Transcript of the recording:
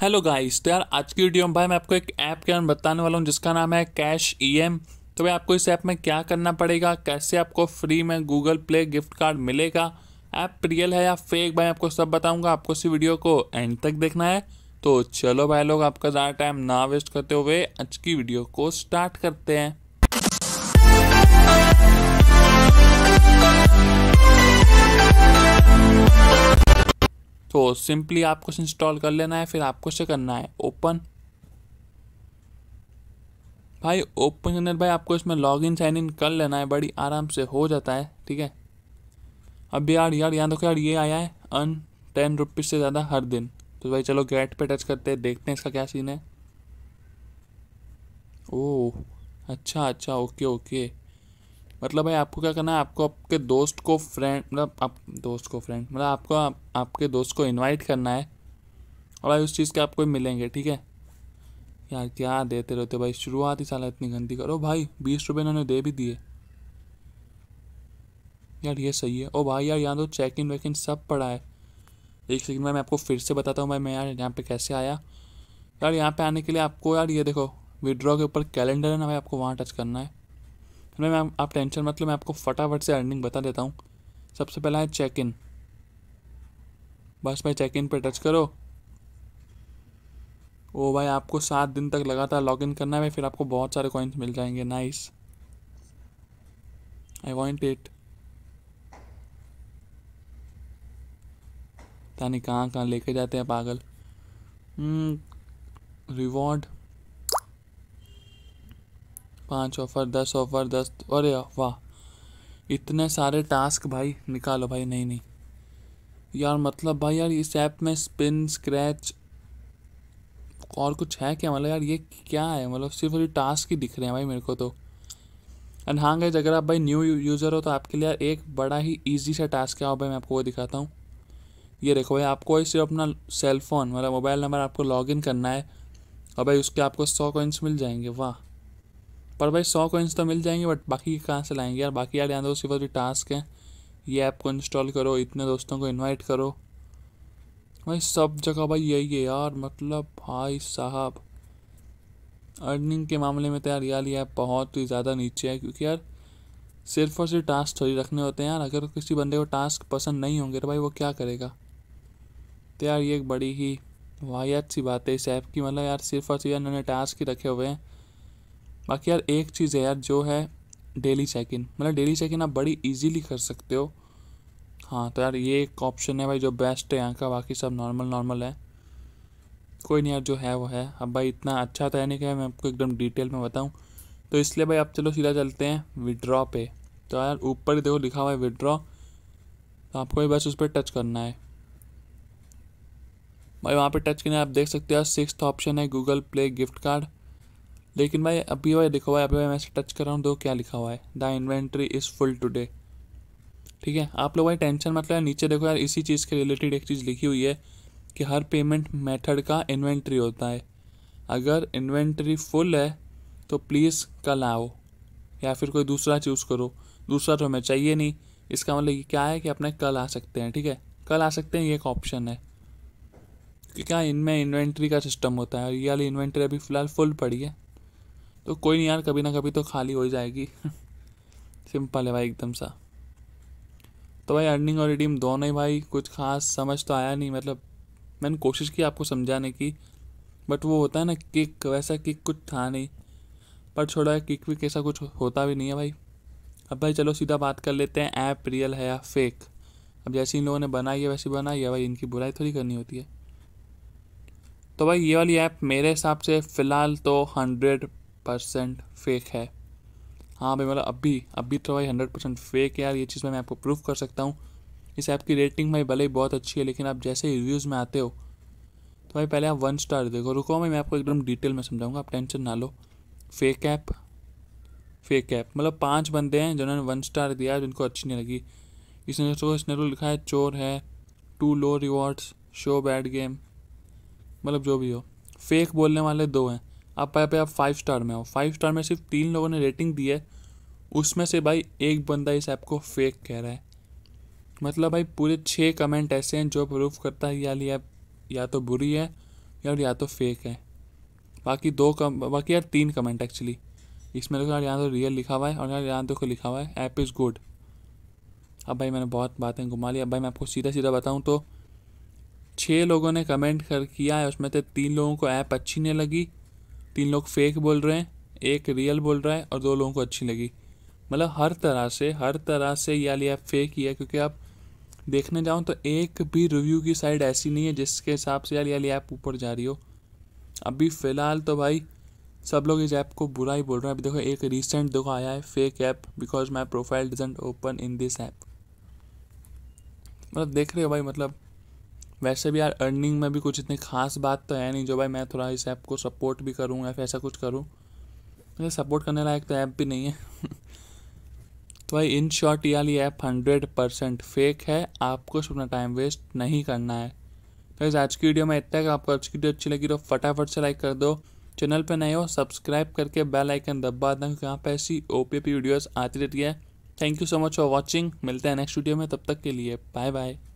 hello guys तो यार आज की वीडियो में भाई मैं आपको एक ऐप के बारे बताने वाला हूँ जिसका नाम है कैश ईएम e तो भाई आपको इस ऐप में क्या करना पड़ेगा कैसे आपको फ्री में गूगल प्ले गिफ्ट कार्ड मिलेगा ऐप रियल है या फेक भाई आपको सब बताऊंगा आपको इसी वीडियो को एंड तक देखना है तो चलो भाई लोग आपका ज़्यादा टाइम ना वेस्ट करते हुए आज की वीडियो को स्टार्ट करते हैं तो सिंपली आपको इंस्टॉल कर लेना है फिर आपको से करना है ओपन भाई ओपन करने भाई आपको इसमें लॉग इन साइन इन कर लेना है बड़ी आराम से हो जाता है ठीक है अब यार यार यहाँ देखो यार ये आया है अन टेन रुपीज़ से ज़्यादा हर दिन तो भाई चलो गेट पे टच करते हैं देखते हैं इसका क्या सीन है ओह अच्छा अच्छा ओके ओके मतलब भाई आपको क्या करना है आपको आपके दोस्त को फ्रेंड मतलब आप दोस्त को फ्रेंड मतलब आपको आप, आपके दोस्त को इनवाइट करना है और भाई उस चीज़ के आपको मिलेंगे ठीक है यार क्या देते रहते भाई शुरुआत ही साला इतनी गंदी करो भाई बीस रुपये इन्होंने दे भी दिए यार ये सही है ओ भाई यार यहाँ तो चेक इन वेक इन सब पड़ा है एक सेकंड में मैं आपको फिर से बताता हूँ भाई मैं यार यहाँ पे कैसे आया यार यहाँ पे आने के लिए आपको यार ये देखो विड्रॉ के ऊपर कैलेंडर है ना भाई आपको वहाँ टच करना है तो मैं मैम आप टेंशन मत लो मैं आपको फटाफट से अर्निंग बता देता हूँ सबसे पहला है चेक इन बस भाई चेक इन पर टच करो ओ भाई आपको सात दिन तक लगातार लॉग इन करना है भाई फिर आपको बहुत सारे कॉइन्स मिल जाएंगे नाइस आई वॉन्ट इट पता नहीं कहाँ कहाँ लेके जाते हैं पागल रिवॉर्ड हम्म, पाँच ऑफ़र दस ऑफ़र दस अरे वाह इतने सारे टास्क भाई निकालो भाई नहीं नहीं यार मतलब भाई यार इस ऐप में स्पिन स्क्रैच और कुछ है क्या मतलब यार ये क्या है मतलब सिर्फ ये टास्क ही दिख रहे हैं भाई मेरे को तो एंड हाँ गए अगर आप भाई न्यू यूज़र हो तो आपके लिए यार एक बड़ा ही ईजी सा टास्क क्या हो भाई मैं आपको वो दिखाता हूँ ये देखो भाई आपको सिर्फ अपना सेलफोन मतलब मोबाइल नंबर आपको लॉगिन करना है और भाई उसके आपको सौ कॉइन्स मिल जाएंगे वाह पर भाई सौ कोइंस तो मिल जाएंगे बट बाकी कहाँ से लाएंगे यार बाकी यार यहाँ के पास भी टास्क है ये ऐप को इंस्टॉल करो इतने दोस्तों को इनवाइट करो भाई सब जगह भाई यही है यार मतलब भाई साहब अर्निंग के मामले में तो यार यार ये ऐप बहुत ही ज़्यादा नीचे है क्योंकि यार सिर्फ और सिर्फ टास्क थोड़ी रखने होते हैं यार अगर किसी बंदे को टास्क पसंद नहीं होंगे तो भाई वो क्या करेगा तो यार ये एक बड़ी ही वाहियात सी बात है इस ऐप की मतलब यार सिर्फ और सिर्फ इन्होंने टास्क ही रखे हुए हैं बाकी यार एक चीज़ है यार जो है डेली चेक इन मतलब डेली चेक इन आप बड़ी ईजीली कर सकते हो हाँ तो यार ये एक ऑप्शन है भाई जो बेस्ट है यहाँ का बाकी सब नॉर्मल नॉर्मल है कोई नहीं यार जो है वो है अब भाई इतना अच्छा तो है नहीं क्या मैं आपको एकदम डिटेल में बताऊँ तो इसलिए भाई आप चलो सीधा चलते हैं विड्रॉ पे तो यार ऊपर देखो लिखा हुआ है विड्रॉ तो आपको भी बस उस पर टच करना है भाई वहाँ पे टच करना आप देख सकते हो सिक्स ऑप्शन है गूगल प्ले गिफ्ट कार्ड लेकिन भाई अभी भाई देखो भाई अभी भाई मैं टच कर रहा हूँ दो क्या लिखा हुआ है the inventory is full today ठीक है आप लोग भाई टेंशन मतलब यार नीचे देखो यार इसी चीज़ के रिलेटेड एक चीज़ लिखी हुई है कि हर पेमेंट मेथड का इन्वेंट्री होता है अगर इन्वेंट्री फुल है तो प्लीज़ कल आओ या फिर कोई दूसरा चूज़ करो दूसरा तो हमें चाहिए नहीं इसका मतलब ये क्या है कि अपने कल आ सकते हैं ठीक है कल आ सकते हैं ये एक ऑप्शन है क्या इनमें इन्वेंट्री का सिस्टम होता है और ये वाली इन्वेंट्री अभी फ़िलहाल फुल पड़ी है तो कोई नहीं यार कभी ना कभी तो खाली हो ही जाएगी सिंपल है भाई एकदम सा तो भाई अर्निंग और रिडीम दोनों ही भाई कुछ खास समझ तो आया नहीं मतलब मैंने कोशिश की आपको समझाने की बट वो होता है ना किक वैसा किक कुछ था नहीं पर छोड़ा किक भी कैसा कुछ होता भी नहीं है भाई अब भाई चलो सीधा बात कर लेते हैं ऐप रियल है या फेक अब जैसे इन लोगों ने बनाई है वैसी बनाई है भाई इनकी बुराई थोड़ी करनी होती है तो भाई ये वाली ऐप मेरे हिसाब से फ़िलहाल तो हंड्रेड परसेंट फेक है हाँ भाई मतलब अभी अभी तो भाई हंड्रेड परसेंट फेक यार ये चीज़ मैं आपको प्रूफ कर सकता हूँ इस ऐप की रेटिंग भाई भले ही बहुत अच्छी है लेकिन आप जैसे रिव्यूज़ में आते हो तो भाई पहले आप वन स्टार देखो रुको भाई मैं आपको एकदम डिटेल में समझाऊंगा आप टेंशन ना लो फेक ऐप फेक ऐप मतलब पांच बंदे हैं जिन्होंने वन स्टार दिया जिनको अच्छी नहीं लगी इसने तो इसने तो लिखा है चोर है too low rewards show bad game मतलब जो भी हो फेक बोलने वाले दो हैं आप पाया पे आप फाइव स्टार में हो फाइव स्टार में सिर्फ तीन लोगों ने रेटिंग दी है उसमें से भाई एक बंदा इस ऐप को फेक कह रहा है मतलब भाई पूरे छः कमेंट ऐसे हैं जो प्रूफ करता है यार ऐप या तो बुरी है यार या तो फेक है बाकी दो कम बाकी यार तीन कमेंट एक्चुअली इसमें देखो यार यहाँ तो रियल लिखा हुआ है और यार यहाँ देखो लिखा हुआ है ऐप इज़ गुड अब भाई मैंने बहुत बातें घुमा ली अब भाई मैं आपको सीधा सीधा बताऊँ तो छः लोगों ने कमेंट कर किया है उसमें से तीन लोगों को ऐप अच्छी नहीं लगी तीन लोग फेक बोल रहे हैं एक रियल बोल रहा है और दो लोगों को अच्छी लगी मतलब हर तरह से हर तरह से ये वाली ऐप फेक ही है क्योंकि आप देखने जाऊँ तो एक भी रिव्यू की साइड ऐसी नहीं है जिसके हिसाब से यार ये वाली ऐप ऊपर जा रही हो अभी फ़िलहाल तो भाई सब लोग इस ऐप को बुरा ही बोल रहे हैं अभी देखो एक रिसेंट देखो आया है fake app because my profile doesn't open in this app मतलब देख रहे हो भाई मतलब वैसे भी यार अर्निंग में भी कुछ इतनी खास बात तो है नहीं जो भाई मैं थोड़ा इस ऐप को सपोर्ट भी करूँ ऐप ऐसा कुछ करूँ मुझे सपोर्ट करने लायक तो ऐप भी नहीं है तो भाई इन शॉर्ट ये वाली ऐप हंड्रेड परसेंट फेक है आपको अपना टाइम वेस्ट नहीं करना है तो इस आज की वीडियो में इतना आपको आज की वीडियो अच्छी लगी तो फटाफट से लाइक कर दो चैनल पर नए हो सब्सक्राइब करके बेल आइकन दबा दें क्योंकि यहाँ पर ऐसी ओ पी पी वीडियोज़ आती रहती है thank you so much for watching मिलते हैं नेक्स्ट वीडियो में तब तक के लिए बाय बाय